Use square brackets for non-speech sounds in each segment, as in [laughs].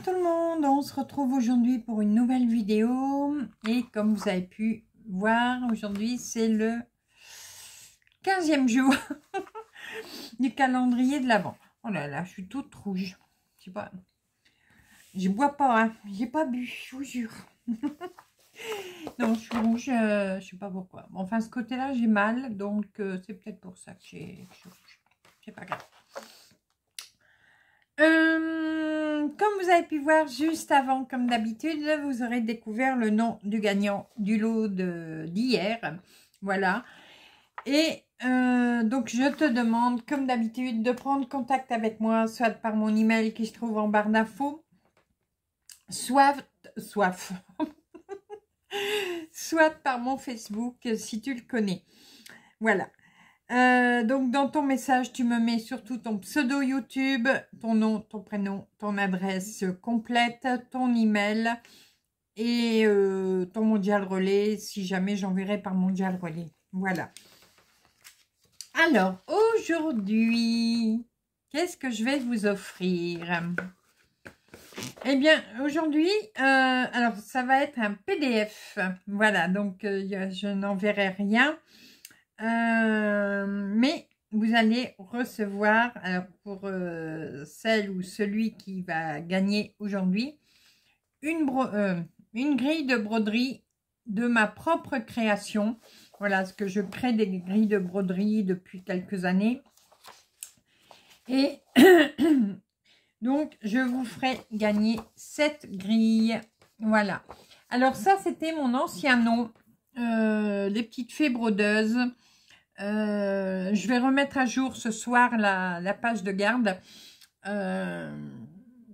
Bonjour tout le monde, on se retrouve aujourd'hui pour une nouvelle vidéo et comme vous avez pu voir, aujourd'hui c'est le 15e jour [laughs] du calendrier de l'Avent. Oh là là, je suis toute rouge, je sais pas, bois pas, hein. j'ai pas bu, je vous jure. [laughs] Non, je suis rouge, euh, je sais pas pourquoi. Enfin ce côté là j'ai mal, donc euh, c'est peut-être pour ça que j'ai c'est pas grave. pu voir juste avant, comme d'habitude, vous aurez découvert le nom du gagnant du lot d'hier. Voilà. Et euh, donc, je te demande, comme d'habitude, de prendre contact avec moi, soit par mon email qui se trouve en barre d'infos, soit, soif, [laughs] soit par mon Facebook, si tu le connais. Voilà. Euh, donc, dans ton message, tu me mets surtout ton pseudo YouTube, ton nom, ton prénom, ton adresse complète, ton email et euh, ton mondial relais, si jamais j'enverrai par mondial relais. Voilà. Alors, aujourd'hui, qu'est-ce que je vais vous offrir Eh bien, aujourd'hui, euh, alors ça va être un PDF. Voilà, donc je n'enverrai rien. Euh, mais vous allez recevoir, pour euh, celle ou celui qui va gagner aujourd'hui, une, euh, une grille de broderie de ma propre création. Voilà, ce que je crée des grilles de broderie depuis quelques années. Et [coughs] donc, je vous ferai gagner cette grille. Voilà. Alors ça, c'était mon ancien nom. Euh, les petites fées brodeuses. Euh, je vais remettre à jour ce soir la, page de garde. Euh,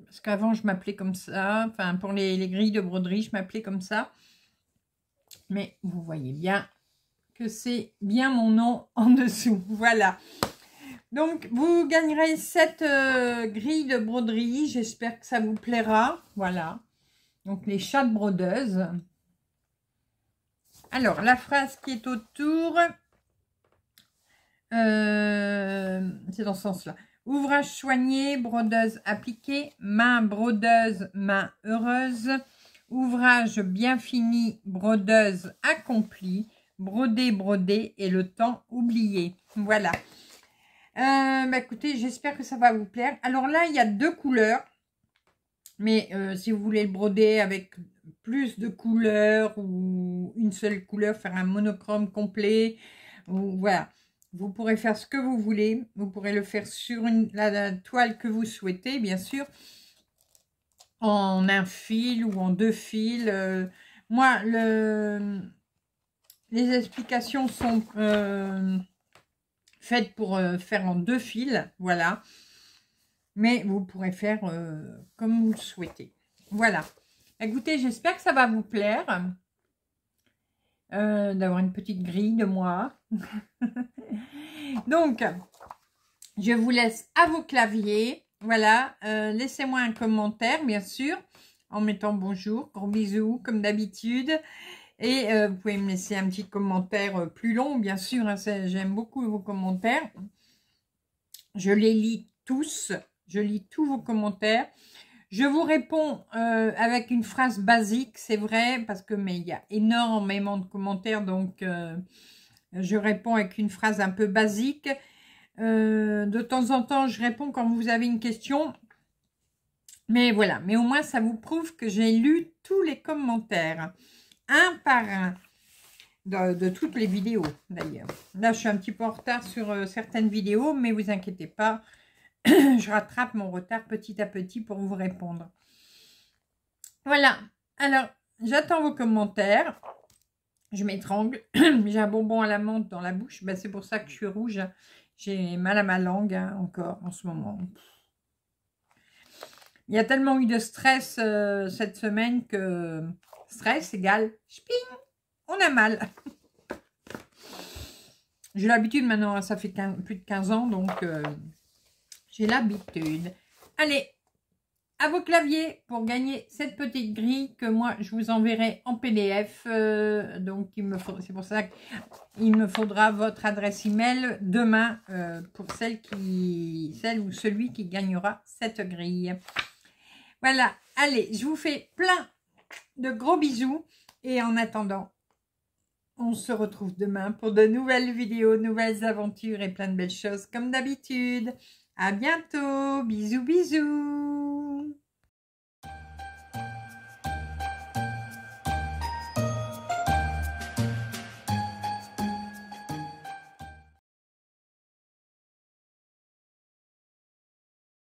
parce qu'avant, je m'appelais comme ça. Enfin, pour les, grilles de broderie, je m'appelais comme ça. Mais vous voyez bien que c'est bien mon nom [laughs] en dessous. Voilà. Donc, vous gagnerez cette grille de broderie. J'espère que ça vous plaira. Voilà. Donc, les chats de brodeuses. Alors, la phrase qui est autour, euh, c'est dans ce sens-là. Ouvrage soigné, brodeuse appliquée, main brodeuse, main heureuse. Ouvrage bien fini, brodeuse accomplie. brodé, broder et le temps oublié. Voilà. Euh, bah, écoutez, j'espère que ça va vous plaire. Alors là, il y a deux couleurs. Mais euh, si vous voulez le broder avec plus de couleurs ou une seule couleur, faire un monochrome complet. Ou, voilà, vous pourrez faire ce que vous voulez. Vous pourrez le faire sur une, la, toile que vous souhaitez, bien sûr, en un fil ou en deux fils. Euh, moi, le, les explications sont euh, faites pour euh, faire en deux fils, voilà. Mais vous pourrez faire comme vous le souhaitez. Voilà. Écoutez, j'espère que ça va vous plaire. Euh, d'avoir une petite grille de moi. [laughs] Donc, je vous laisse à vos claviers. Voilà, euh, laissez-moi un commentaire, bien sûr, en mettant bonjour, gros bisous, comme d'habitude. Et euh, vous pouvez me laisser un petit commentaire plus long, bien sûr. Hein, j'aime beaucoup vos commentaires. Je les lis tous. Je lis tous vos commentaires. Je vous réponds euh, avec une phrase basique, c'est vrai, parce que mais il y a énormément de commentaires, donc euh, je réponds avec une phrase un peu basique. Euh, de temps en temps, je réponds quand vous avez une question. Mais voilà, mais au moins ça vous prouve que j'ai lu tous les commentaires, un par un, de, de toutes les vidéos d'ailleurs. Là, je suis un petit peu en retard sur certaines vidéos, mais vous inquiétez pas, [coughs] je rattrape mon retard petit à petit pour vous répondre. Voilà. Alors, j'attends vos commentaires. Je m'étrangle. [coughs] J'ai un bonbon à la menthe dans la bouche. Ben, c'est pour ça que je suis rouge. J'ai mal à ma langue hein, encore en ce moment. Il y a tellement eu de stress euh, cette semaine que stress égale sping, on a mal. [laughs] J'ai l'habitude maintenant, hein, ça fait plus de 15 ans, donc... Euh, j'ai l'habitude. Allez, à vos claviers pour gagner cette petite grille que moi je vous enverrai en PDF. Euh, donc c'est pour ça qu'il me faudra votre adresse email demain euh, pour celle qui, celle ou celui qui gagnera cette grille. Voilà. Allez, je vous fais plein de gros bisous et en attendant, on se retrouve demain pour de nouvelles vidéos, nouvelles aventures et plein de belles choses comme d'habitude. À bientôt. Bisous, bisous.